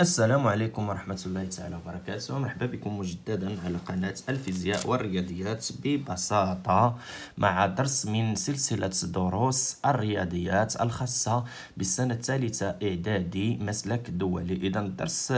السلام عليكم ورحمة الله تعالى وبركاته مرحبا بكم مجددا على قناة الفيزياء والرياضيات ببساطة مع درس من سلسلة دروس الرياضيات الخاصة بالسنة الثالثة إعدادي مسلك دولي إذا الدرس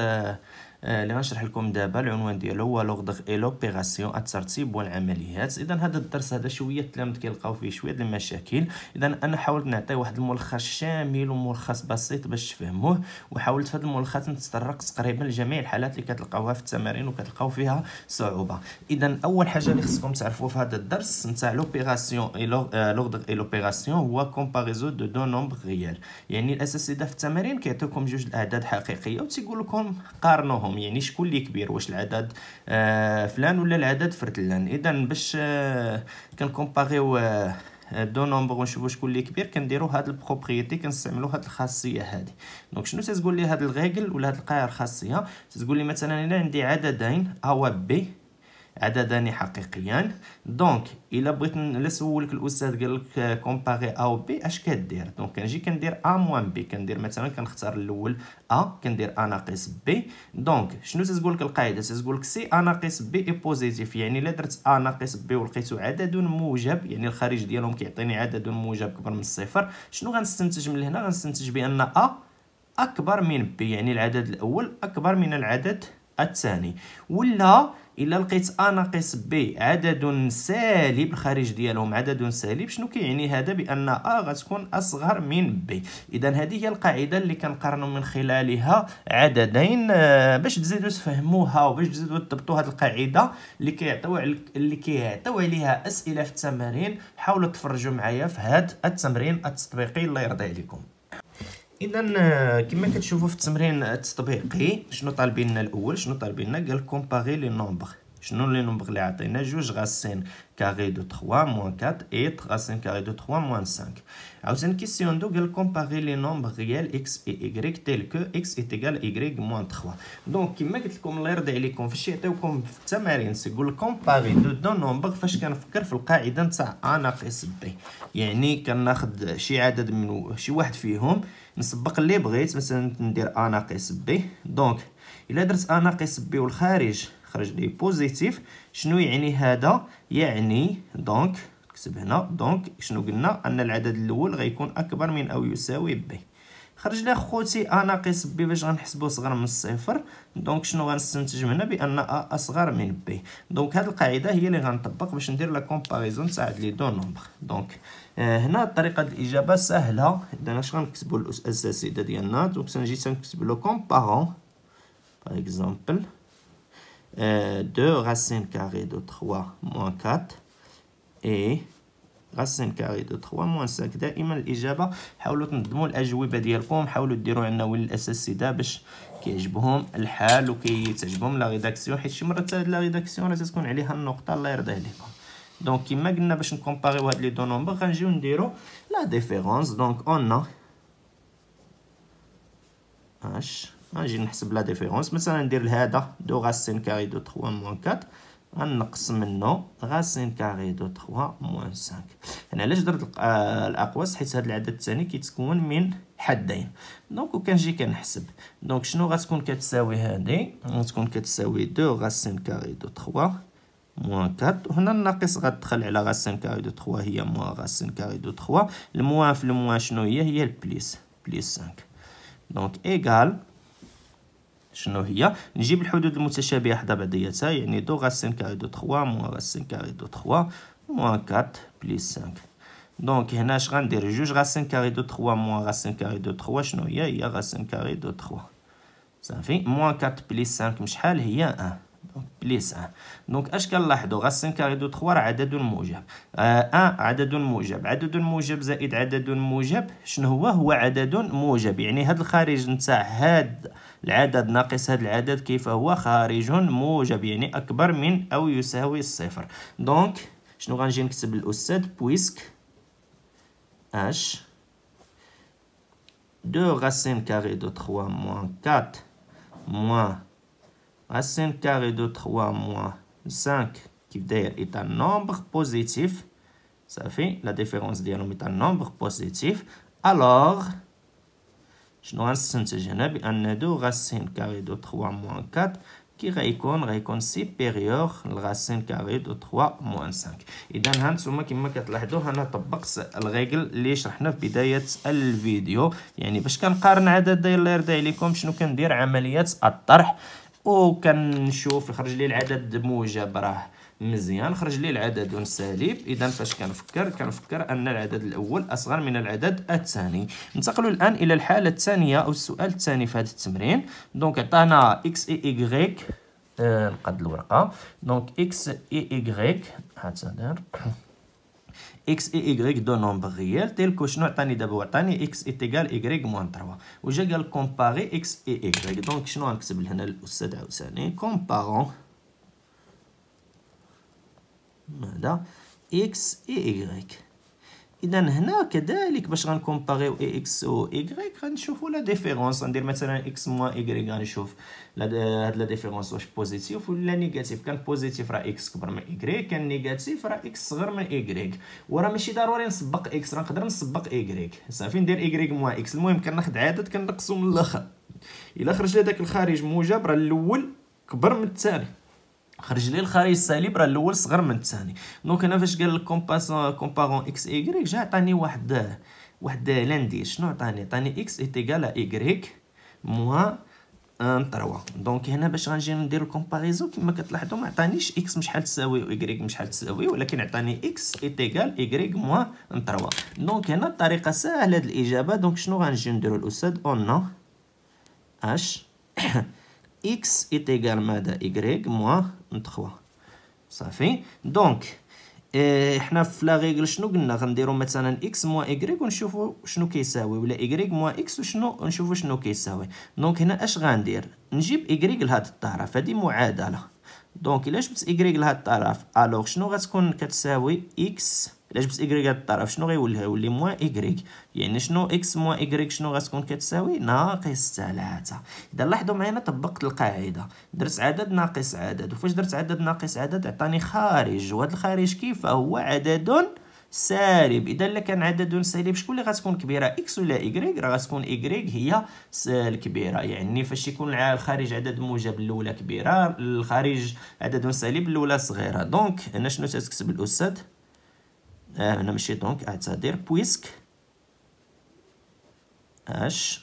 آه، اللي غنشرح لكم دابا العنوان ديالو هو لوغدغ اي لوبيراسيون الترتيب والعمليات اذا هذا الدرس هذا شويه التلاميذ كيلقاو فيه شويه ديال المشاكل اذا انا حاولت نعطي واحد الملخص شامل وملخص بسيط باش تفهموه وحاولت في هذا الملخص نتطرق تقريبا لجميع الحالات اللي كتلقاوها في التمارين وكتلقاو فيها صعوبه اذا اول حاجه اللي خصكم تعرفوا في هذا الدرس نتاع لوبيراسيون اي آه، لوغدغ اي لوبيراسيون هو كومباريزون دو دو نومبر ريال يعني الاساتذه في التمارين كيعطيكم جوج الاعداد حقيقيه وتيقول لكم قارنوهم بينهم يعني شكون اللي كبير واش العدد آه، فلان ولا العدد فرتلان اذا باش آه، كنكومباريو آه، دو نومبر ونشوفوا شكون اللي كبير كنديروا هاد البروبريتي كنستعملوا هاد الخاصيه هادي دونك شنو تتقول لي هاد الغيغل ولا هاد القاعده الخاصيه تتقول لي مثلا انا عندي عددين ا و بي عددان حقيقيان دونك الا بغيت الا سولك الاستاذ قال لك كومباري ا و بي اش كدير دونك كنجي كندير ا موان بي كندير مثلا كنختار الاول ا كندير ا ناقص بي دونك شنو تقول لك القاعده تقول لك سي ا ناقص بي اي بوزيتيف يعني الا درت ا ناقص بي ولقيتو عدد موجب يعني الخارج ديالهم كيعطيني عدد موجب كبر من الصفر شنو غنستنتج من هنا غنستنتج بان ا اكبر من بي يعني العدد الاول اكبر من العدد الثاني ولا الا لقيت ا ناقص بي عدد سالب الخارج ديالهم عدد سالب شنو كيعني هذا بان ا غتكون اصغر من بي اذا هذه هي القاعده اللي كنقارنوا من خلالها عددين آه، باش تزيدوا تفهموها وباش تزيدوا تضبطوا هذه القاعده اللي كيعطيو اللي كيعطيو عليها اسئله في التمارين حاولوا تفرجوا معايا في هذا التمرين التطبيقي الله يرضي عليكم اذا آه، كما كتشوفوا في التمرين التطبيقي شنو طالبين الاول شنو طالبين قال كومباري لي نومبر شنو لي نومبر اللي عطينا جوج غاسين كاري دو 3 موان 4 اي غاسين كاري دو 3 موان 5 عاوتاني كيسيون دو قال كومباري لي نومبر ريال اكس اي ايغريك تيل كو اكس ايتيغال ايغريك موان 3 دونك كما قلت لكم الله يرضي عليكم فاش يعطيوكم في التمارين سيقول كومباري دو دو نومبر فاش كنفكر في القاعده نتاع ا ناقص بي يعني كناخذ شي عدد من شي واحد فيهم نسبق اللي بغيت مثلا ندير ا ناقص بي دونك الا درت ا ناقص بي والخارج خرج لي بوزيتيف شنو يعني هذا يعني دونك نكتب هنا دونك شنو قلنا ان العدد الاول غيكون اكبر من او يساوي بي خرج لي خوتي ا ناقص بي باش غنحسبو صغر من الصفر دونك شنو غنستنتج من هنا بان ا اصغر من بي دونك هاد القاعده هي اللي غنطبق باش ندير لا كومباريزون تاع لي دو نومبر دونك آه، هنا طريقه الاجابه سهله اذا اش غنكتبو الاساتذه ديالنا دونك سنجي سنكتب لو كومبارون باغ اكزومبل دو راسين كاري دو 3 موان 4 اي غاسين كاري دو 3 موان 5 دائما الاجابه حاولوا تنظموا الاجوبه ديالكم حاولوا ديروا عناوين الاساسيه باش كيعجبهم الحال وكيتعجبهم لا ريداكسيون حيت شي مره حتى لا ريداكسيون راه تكون عليها النقطه الله يرضي عليكم دونك كما قلنا باش نكومباريو هاد لي دو نومبر غنجيو نديرو لا ديفيرونس دونك اون اش غنجي نحسب لا ديفيرونس مثلا ندير هذا دو غاسين كاري دو 3 موان 4 غنقص منه غا سين كاري دو تخوا موان سانك هنا علاش درت آه، الاقواس حيت هاد العدد الثاني كيتكون من حدين دونك وكنجي كنحسب دونك شنو غتكون كتساوي هادي غتكون كتساوي دو غاسين كاري دو تخوا موان كات وهنا الناقص غتدخل على غاسين كاري دو تخوا هي موان غاسين كاري دو تخوا الموان في الموان شنو هي هي البليس بليس سانك دونك ايكال شنو هي نجيب الحدود المتشابهه حدا بعضياتها يعني دو غاز 5 كاري دو 3 موان غاز 5 كاري دو 3 موان 4 بليس 5 دونك هنا اش غندير جوج غاز 5 كاري دو 3 موان غاز 5 كاري دو 3 شنو هي هي غاز 5 كاري دو 3 صافي موان 4 بليس 5 شحال هي 1 أه. بليس 1 دونك اش كنلاحظوا غا 5 كاري دو 3 راه عدد موجب 1 آه عدد موجب عدد موجب زائد عدد موجب شنو هو هو عدد موجب يعني هذا الخارج نتاع هاد العدد ناقص هذا العدد كيف هو خارج موجب يعني اكبر من او يساوي الصفر دونك شنو غنجي نكتب الاستاذ بويسك اش دو غا 5 كاري دو 3 موان 4 موان رacine carrée de 3 moins 5 كيف داير إتا نومبر بوزيتيف صافي لا ديفيرونس ديالهم إتا نومبر بوزيتيف ألوغ شنو غنستنتج هنا بأن دو غاسين كاري دو 3 موان 4 كي غيكون غيكون سيبيريور لغاسين كاري دو 3 موان 5 إذا هانتوما كيما كما كتلاحظوا هنا طبقت الريغل اللي شرحنا في بداية الفيديو يعني باش كنقارن عدد داير الله يرضي عليكم شنو كندير عملية الطرح وكنشوف خرج لي العدد موجب راه مزيان خرج لي العدد سالب اذا فاش كنفكر كنفكر ان العدد الاول اصغر من العدد الثاني ننتقل الان الى الحاله الثانيه او السؤال الثاني في هذا التمرين دونك عطانا اكس اي ايغريك آه، نقد الورقه دونك اكس اي ايغريك هذا اكس اي ايغريك دو نومبر ريال tel que شنو عطاني دابا عطاني اكس اي تيغال ايغريك موان 3 وجا قال كومباري اكس اي ايغريك دونك شنو غنكتب لهنا الاستاذ عاوتاني كومبارون ماذا اكس اي ايغريك اذا هنا كذلك باش غنكومباريو اي اكس و غريك غنشوفوا لا ديفيرونس غندير مثلا اكس موان غريك غنشوف هاد لا ديفيرونس واش بوزيتيف ولا نيجاتيف كان بوزيتيف راه اكس كبر من غريك كان نيجاتيف راه اكس صغر من غريك وراه ماشي ضروري نسبق اكس راه نقدر نسبق غريك صافي ندير غريك موان اكس المهم كناخد عدد كنقصو من الاخر الا خرج لي داك الخارج موجب راه الاول كبر من الثاني خرج لي الخارج السالب راه الاول صغر من الثاني دونك انا فاش قال لك كومبارون اكس غريك جا عطاني واحد واحد لاندي شنو عطاني عطاني اكس ايتيغال ايغريك موا ان تروا دونك هنا باش غنجي ندير الكومباريزو كما كتلاحظوا ما عطانيش اكس شحال تساوي و ايغريك شحال تساوي ولكن عطاني اكس ايتيغال ايغريك موا ان تروا دونك هنا الطريقه سهله هاد الاجابه دونك شنو غنجي نديرو الاستاذ اون اش اكس ايتيغال ماذا ايغريك موا ندخلوها صافي دونك اه حنا في لا ريغل شنو قلنا غنديرو مثلا اكس موان ايغريك ونشوفو شنو كيساوي ولا ايغريك موان اكس وشنو نشوفو شنو كيساوي دونك هنا اش غندير نجيب ايغريك لهاد الطرف هادي معادله دونك الا جبت ايغريك لهاد الطرف الوغ شنو غتكون كتساوي اكس الا جبت ايكغيك هاد الطرف شنو غيولي غيولي موان ايكغيك يعني شنو إكس موان ايكغيك شنو غتكون كتساوي ناقص ثلاثة إذا لاحظوا معايا طبقت القاعدة درت عدد ناقص عدد وفاش درت عدد ناقص عدد عطاني خارج وهاد الخارج كيف هو عدد سالب اذا الا كان عدد سالب شكون اللي غتكون كبيره اكس ولا ايغريك راه غتكون ايغريك هي الكبيره يعني فاش يكون الخارج عدد موجب الاولى كبيره الخارج عدد سالب الاولى صغيره دونك هنا شنو تتكتب الاستاذ هنا euh, donc à اعتذر puisque h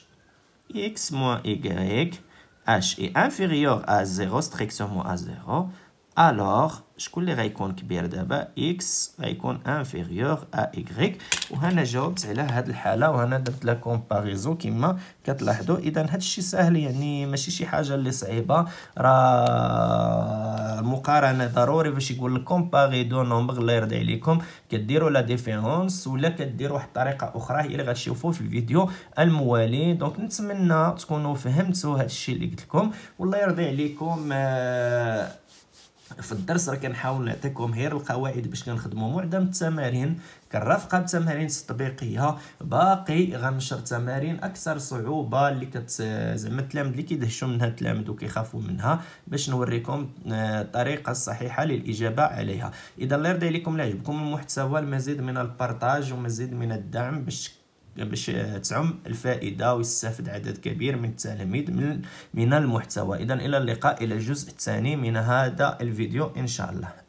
x moins y h est inférieur à 0 strictement à 0 الوغ شكون اللي غيكون كبير دابا اكس غيكون انفيريور ا ايغريك وهنا جاوبت على هاد الحاله وهنا درت لا كومباريزو كما كتلاحظوا اذا هاد الشيء سهل يعني ماشي شي حاجه اللي صعيبه راه مقارنه ضروري باش يقول لك كومباري دو نومبر الله يرضي عليكم كديروا لا ديفيرونس ولا كديروا واحد الطريقه اخرى هي اللي غتشوفوا في الفيديو الموالي دونك نتمنى تكونوا فهمتوا هاد الشيء اللي قلت لكم والله يرضي عليكم آه في الدرس راه كنحاول نعطيكم غير القواعد باش كنخدموا معظم التمارين كنرافقها بتمارين تطبيقيه باقي غنشر تمارين اكثر صعوبه اللي كت زعما التلامد اللي كيدهشوا منها التلامد وكيخافوا منها باش نوريكم آه، الطريقه الصحيحه للاجابه عليها اذا الله يرضي عليكم لا المحتوى المزيد من البارطاج ومزيد من الدعم باش باش تعم الفائدة ويستفد عدد كبير من التلاميذ من, من المحتوى إذا إلى اللقاء إلى الجزء الثاني من هذا الفيديو إن شاء الله